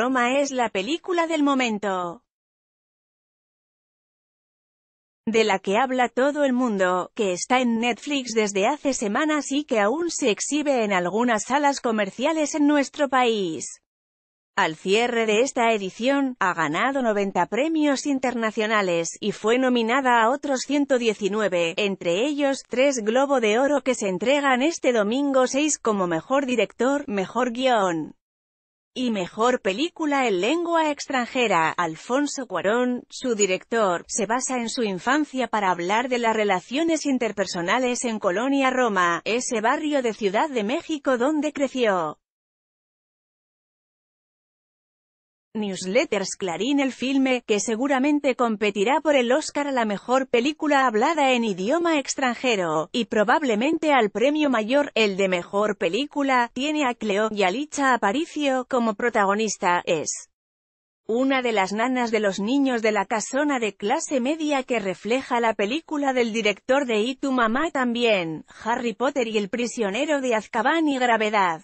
Roma es la película del momento. De la que habla todo el mundo, que está en Netflix desde hace semanas y que aún se exhibe en algunas salas comerciales en nuestro país. Al cierre de esta edición, ha ganado 90 premios internacionales, y fue nominada a otros 119, entre ellos, tres Globo de Oro que se entregan este domingo 6 como Mejor Director, Mejor Guión, y Mejor Película en Lengua Extranjera, Alfonso Cuarón, su director, se basa en su infancia para hablar de las relaciones interpersonales en Colonia Roma, ese barrio de Ciudad de México donde creció. Newsletters Clarín el filme, que seguramente competirá por el Oscar a la mejor película hablada en idioma extranjero, y probablemente al premio mayor, el de mejor película, tiene a Cleo y Licha Aparicio como protagonista, es una de las nanas de los niños de la casona de clase media que refleja la película del director de Y tu mamá también, Harry Potter y el prisionero de Azkaban y Gravedad.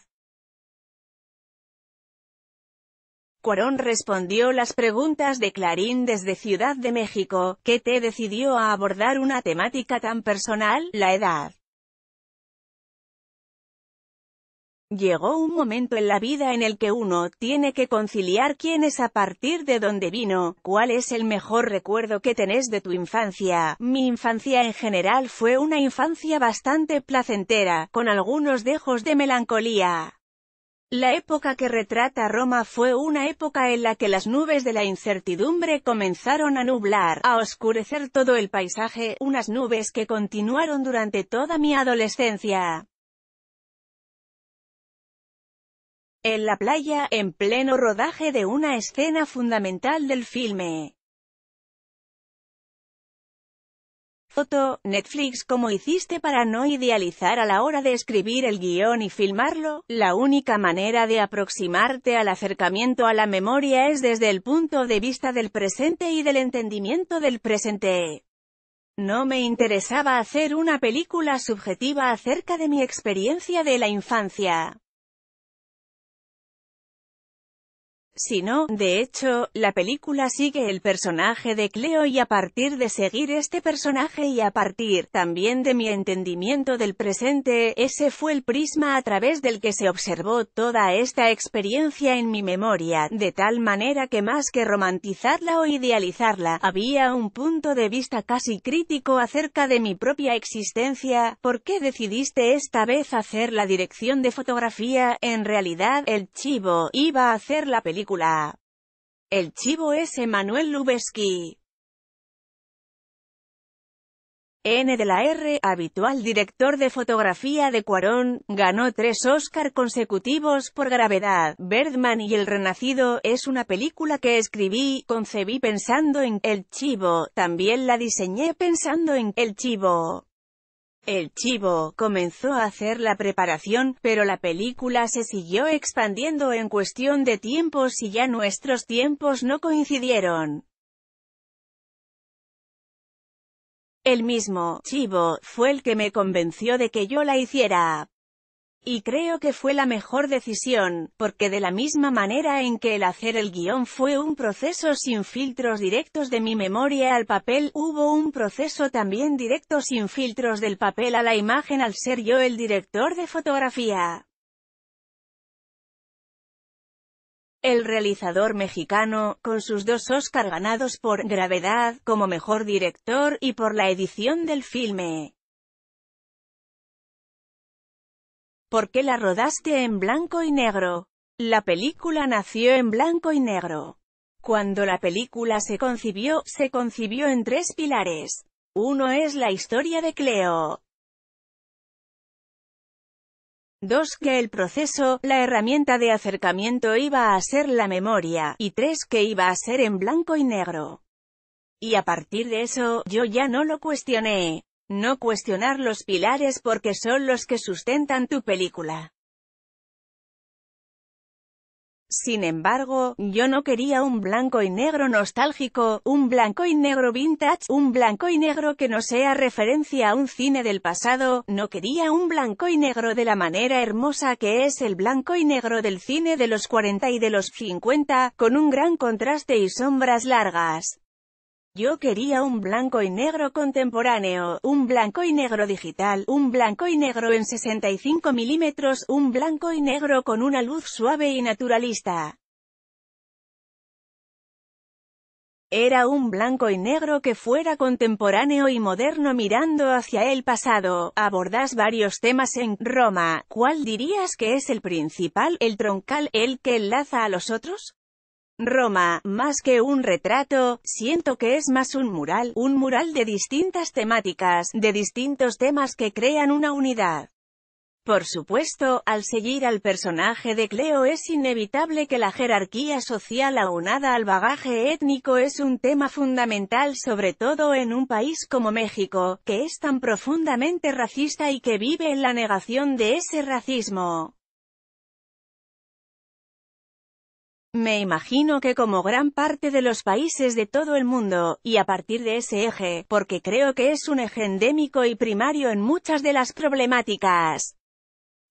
Cuarón respondió las preguntas de Clarín desde Ciudad de México, que te decidió a abordar una temática tan personal, la edad. Llegó un momento en la vida en el que uno tiene que conciliar quién es a partir de dónde vino, cuál es el mejor recuerdo que tenés de tu infancia. Mi infancia en general fue una infancia bastante placentera, con algunos dejos de melancolía. La época que retrata Roma fue una época en la que las nubes de la incertidumbre comenzaron a nublar, a oscurecer todo el paisaje, unas nubes que continuaron durante toda mi adolescencia. En la playa, en pleno rodaje de una escena fundamental del filme. Toto, Netflix como hiciste para no idealizar a la hora de escribir el guión y filmarlo? La única manera de aproximarte al acercamiento a la memoria es desde el punto de vista del presente y del entendimiento del presente. No me interesaba hacer una película subjetiva acerca de mi experiencia de la infancia. sino, de hecho, la película sigue el personaje de Cleo y a partir de seguir este personaje y a partir, también de mi entendimiento del presente, ese fue el prisma a través del que se observó toda esta experiencia en mi memoria, de tal manera que más que romantizarla o idealizarla, había un punto de vista casi crítico acerca de mi propia existencia, ¿por qué decidiste esta vez hacer la dirección de fotografía? En realidad, el chivo, iba a hacer la película el chivo es Emanuel Lubezki. N de la R, habitual director de fotografía de Cuarón, ganó tres Oscar consecutivos por Gravedad, Birdman y El Renacido, es una película que escribí, concebí pensando en El Chivo, también la diseñé pensando en El Chivo. El Chivo comenzó a hacer la preparación, pero la película se siguió expandiendo en cuestión de tiempos y ya nuestros tiempos no coincidieron. El mismo Chivo fue el que me convenció de que yo la hiciera. Y creo que fue la mejor decisión, porque de la misma manera en que el hacer el guión fue un proceso sin filtros directos de mi memoria al papel, hubo un proceso también directo sin filtros del papel a la imagen al ser yo el director de fotografía. El realizador mexicano, con sus dos Oscar ganados por «Gravedad» como mejor director y por la edición del filme, ¿Por qué la rodaste en blanco y negro? La película nació en blanco y negro. Cuando la película se concibió, se concibió en tres pilares. Uno es la historia de Cleo. Dos Que el proceso, la herramienta de acercamiento iba a ser la memoria, y tres Que iba a ser en blanco y negro. Y a partir de eso, yo ya no lo cuestioné. No cuestionar los pilares porque son los que sustentan tu película. Sin embargo, yo no quería un blanco y negro nostálgico, un blanco y negro vintage, un blanco y negro que no sea referencia a un cine del pasado, no quería un blanco y negro de la manera hermosa que es el blanco y negro del cine de los 40 y de los 50, con un gran contraste y sombras largas. Yo quería un blanco y negro contemporáneo, un blanco y negro digital, un blanco y negro en 65 milímetros, un blanco y negro con una luz suave y naturalista. Era un blanco y negro que fuera contemporáneo y moderno mirando hacia el pasado. abordas varios temas en Roma. ¿Cuál dirías que es el principal, el troncal, el que enlaza a los otros? Roma, más que un retrato, siento que es más un mural, un mural de distintas temáticas, de distintos temas que crean una unidad. Por supuesto, al seguir al personaje de Cleo es inevitable que la jerarquía social aunada al bagaje étnico es un tema fundamental sobre todo en un país como México, que es tan profundamente racista y que vive en la negación de ese racismo. Me imagino que como gran parte de los países de todo el mundo, y a partir de ese eje, porque creo que es un eje endémico y primario en muchas de las problemáticas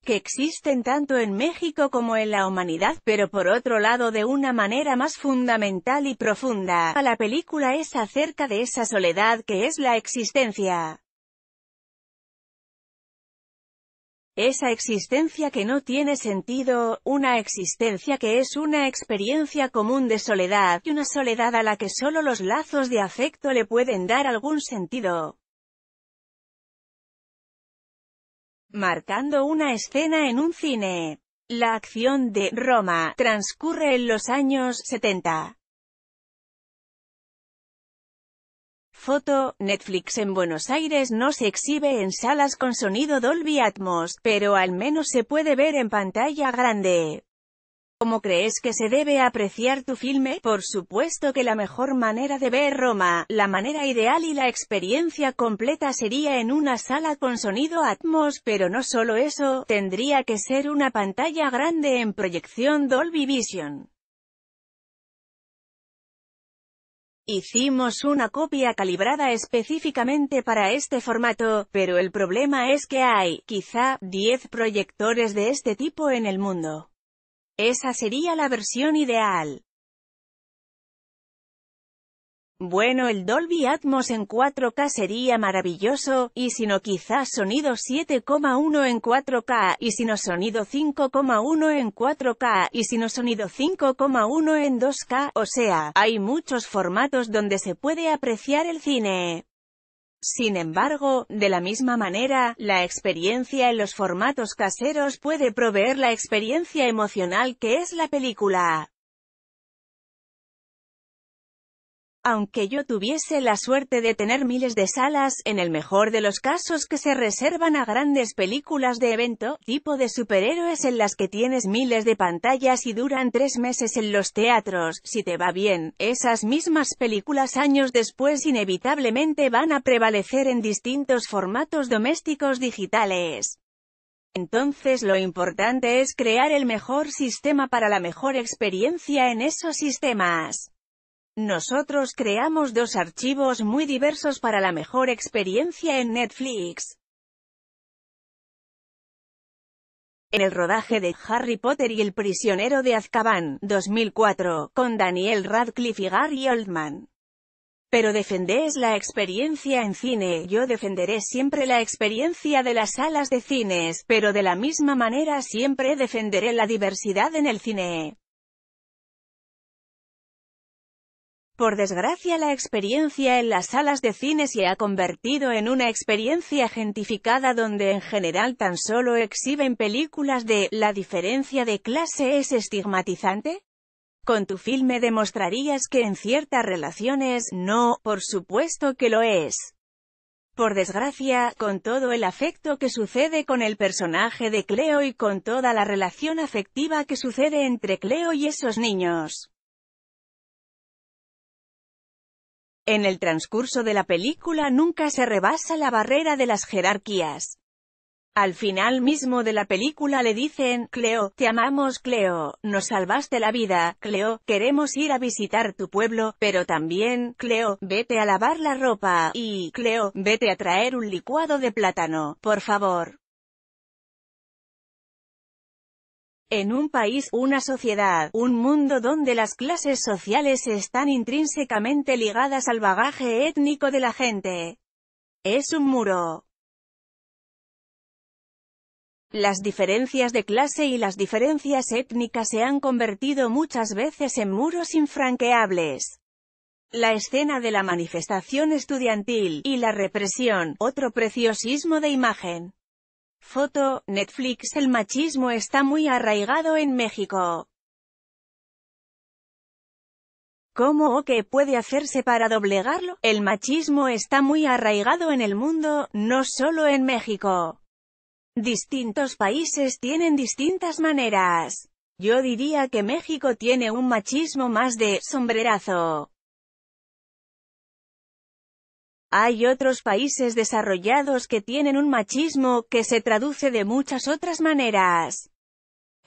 que existen tanto en México como en la humanidad, pero por otro lado de una manera más fundamental y profunda, la película es acerca de esa soledad que es la existencia. Esa existencia que no tiene sentido, una existencia que es una experiencia común de soledad, y una soledad a la que solo los lazos de afecto le pueden dar algún sentido. Marcando una escena en un cine. La acción de Roma transcurre en los años 70. Foto, Netflix en Buenos Aires no se exhibe en salas con sonido Dolby Atmos, pero al menos se puede ver en pantalla grande. ¿Cómo crees que se debe apreciar tu filme? Por supuesto que la mejor manera de ver Roma, la manera ideal y la experiencia completa sería en una sala con sonido Atmos, pero no solo eso, tendría que ser una pantalla grande en proyección Dolby Vision. Hicimos una copia calibrada específicamente para este formato, pero el problema es que hay, quizá, 10 proyectores de este tipo en el mundo. Esa sería la versión ideal. Bueno el Dolby Atmos en 4K sería maravilloso, y si no quizás sonido 7,1 en 4K, y si no sonido 5,1 en 4K, y si no sonido 5,1 en 2K, o sea, hay muchos formatos donde se puede apreciar el cine. Sin embargo, de la misma manera, la experiencia en los formatos caseros puede proveer la experiencia emocional que es la película. Aunque yo tuviese la suerte de tener miles de salas, en el mejor de los casos que se reservan a grandes películas de evento, tipo de superhéroes en las que tienes miles de pantallas y duran tres meses en los teatros, si te va bien, esas mismas películas años después inevitablemente van a prevalecer en distintos formatos domésticos digitales. Entonces lo importante es crear el mejor sistema para la mejor experiencia en esos sistemas. Nosotros creamos dos archivos muy diversos para la mejor experiencia en Netflix. En el rodaje de Harry Potter y el prisionero de Azkaban, 2004, con Daniel Radcliffe y Gary Oldman. Pero defendés la experiencia en cine, yo defenderé siempre la experiencia de las salas de cines, pero de la misma manera siempre defenderé la diversidad en el cine. Por desgracia la experiencia en las salas de cine se ha convertido en una experiencia gentificada donde en general tan solo exhiben películas de «la diferencia de clase es estigmatizante». Con tu filme demostrarías que en ciertas relaciones, no, por supuesto que lo es. Por desgracia, con todo el afecto que sucede con el personaje de Cleo y con toda la relación afectiva que sucede entre Cleo y esos niños. En el transcurso de la película nunca se rebasa la barrera de las jerarquías. Al final mismo de la película le dicen, Cleo, te amamos Cleo, nos salvaste la vida, Cleo, queremos ir a visitar tu pueblo, pero también, Cleo, vete a lavar la ropa, y, Cleo, vete a traer un licuado de plátano, por favor. En un país, una sociedad, un mundo donde las clases sociales están intrínsecamente ligadas al bagaje étnico de la gente. Es un muro. Las diferencias de clase y las diferencias étnicas se han convertido muchas veces en muros infranqueables. La escena de la manifestación estudiantil, y la represión, otro preciosismo de imagen. Foto, Netflix El machismo está muy arraigado en México. ¿Cómo o qué puede hacerse para doblegarlo? El machismo está muy arraigado en el mundo, no solo en México. Distintos países tienen distintas maneras. Yo diría que México tiene un machismo más de sombrerazo. Hay otros países desarrollados que tienen un machismo que se traduce de muchas otras maneras.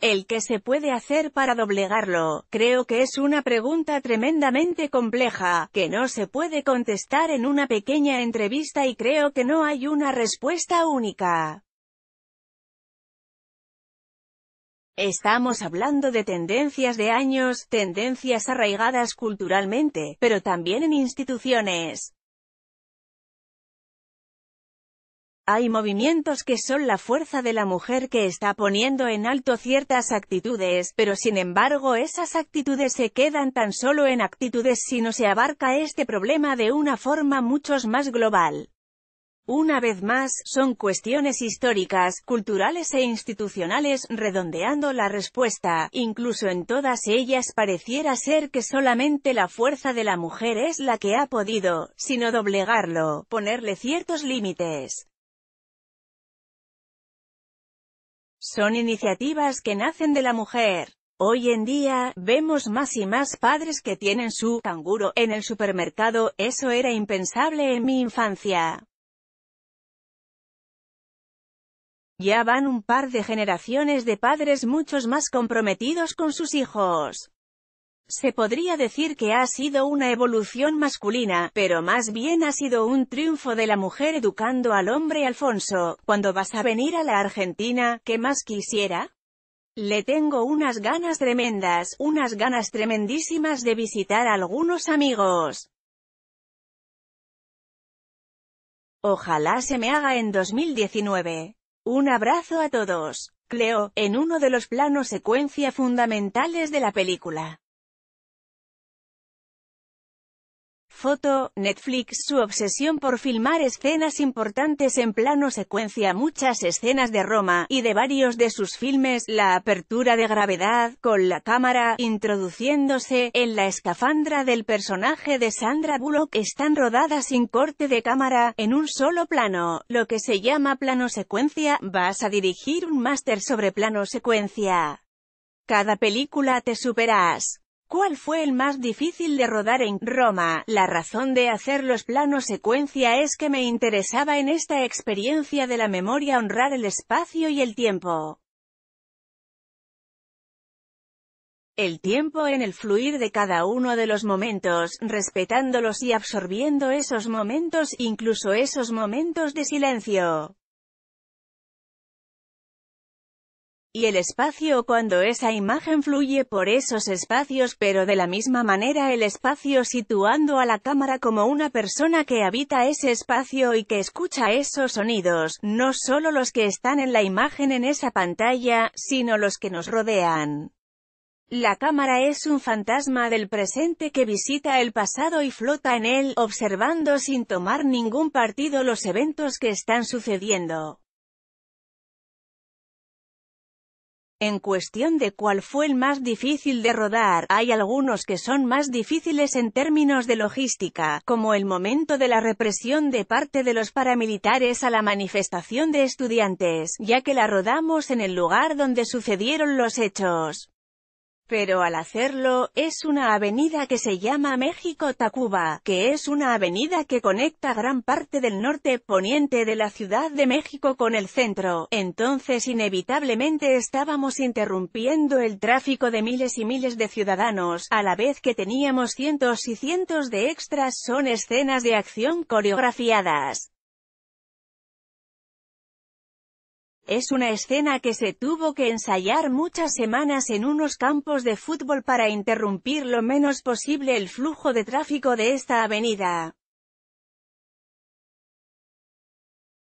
El que se puede hacer para doblegarlo, creo que es una pregunta tremendamente compleja, que no se puede contestar en una pequeña entrevista y creo que no hay una respuesta única. Estamos hablando de tendencias de años, tendencias arraigadas culturalmente, pero también en instituciones. Hay movimientos que son la fuerza de la mujer que está poniendo en alto ciertas actitudes, pero sin embargo esas actitudes se quedan tan solo en actitudes si no se abarca este problema de una forma mucho más global. Una vez más, son cuestiones históricas, culturales e institucionales, redondeando la respuesta, incluso en todas ellas pareciera ser que solamente la fuerza de la mujer es la que ha podido, sino doblegarlo, ponerle ciertos límites. Son iniciativas que nacen de la mujer. Hoy en día, vemos más y más padres que tienen su canguro en el supermercado, eso era impensable en mi infancia. Ya van un par de generaciones de padres muchos más comprometidos con sus hijos. Se podría decir que ha sido una evolución masculina, pero más bien ha sido un triunfo de la mujer educando al hombre Alfonso, ¿cuándo vas a venir a la Argentina, ¿qué más quisiera? Le tengo unas ganas tremendas, unas ganas tremendísimas de visitar a algunos amigos. Ojalá se me haga en 2019. Un abrazo a todos. Cleo, en uno de los planos secuencia fundamentales de la película. Foto, Netflix Su obsesión por filmar escenas importantes en plano secuencia Muchas escenas de Roma, y de varios de sus filmes, la apertura de gravedad, con la cámara, introduciéndose, en la escafandra del personaje de Sandra Bullock, están rodadas sin corte de cámara, en un solo plano, lo que se llama plano secuencia, vas a dirigir un máster sobre plano secuencia. Cada película te superas. ¿Cuál fue el más difícil de rodar en Roma? La razón de hacer los planos secuencia es que me interesaba en esta experiencia de la memoria honrar el espacio y el tiempo. el tiempo en el fluir de cada uno de los momentos, respetándolos y absorbiendo esos momentos, incluso esos momentos de silencio. y el espacio cuando esa imagen fluye por esos espacios pero de la misma manera el espacio situando a la cámara como una persona que habita ese espacio y que escucha esos sonidos, no solo los que están en la imagen en esa pantalla, sino los que nos rodean. La cámara es un fantasma del presente que visita el pasado y flota en él, observando sin tomar ningún partido los eventos que están sucediendo. En cuestión de cuál fue el más difícil de rodar, hay algunos que son más difíciles en términos de logística, como el momento de la represión de parte de los paramilitares a la manifestación de estudiantes, ya que la rodamos en el lugar donde sucedieron los hechos. Pero al hacerlo, es una avenida que se llama México-Tacuba, que es una avenida que conecta gran parte del norte poniente de la Ciudad de México con el centro, entonces inevitablemente estábamos interrumpiendo el tráfico de miles y miles de ciudadanos, a la vez que teníamos cientos y cientos de extras son escenas de acción coreografiadas. Es una escena que se tuvo que ensayar muchas semanas en unos campos de fútbol para interrumpir lo menos posible el flujo de tráfico de esta avenida.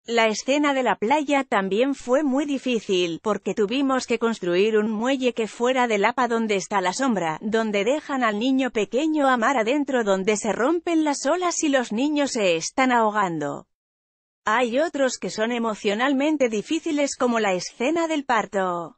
La escena de la playa también fue muy difícil, porque tuvimos que construir un muelle que fuera del APA donde está la sombra, donde dejan al niño pequeño a mar adentro donde se rompen las olas y los niños se están ahogando. Hay otros que son emocionalmente difíciles como la escena del parto.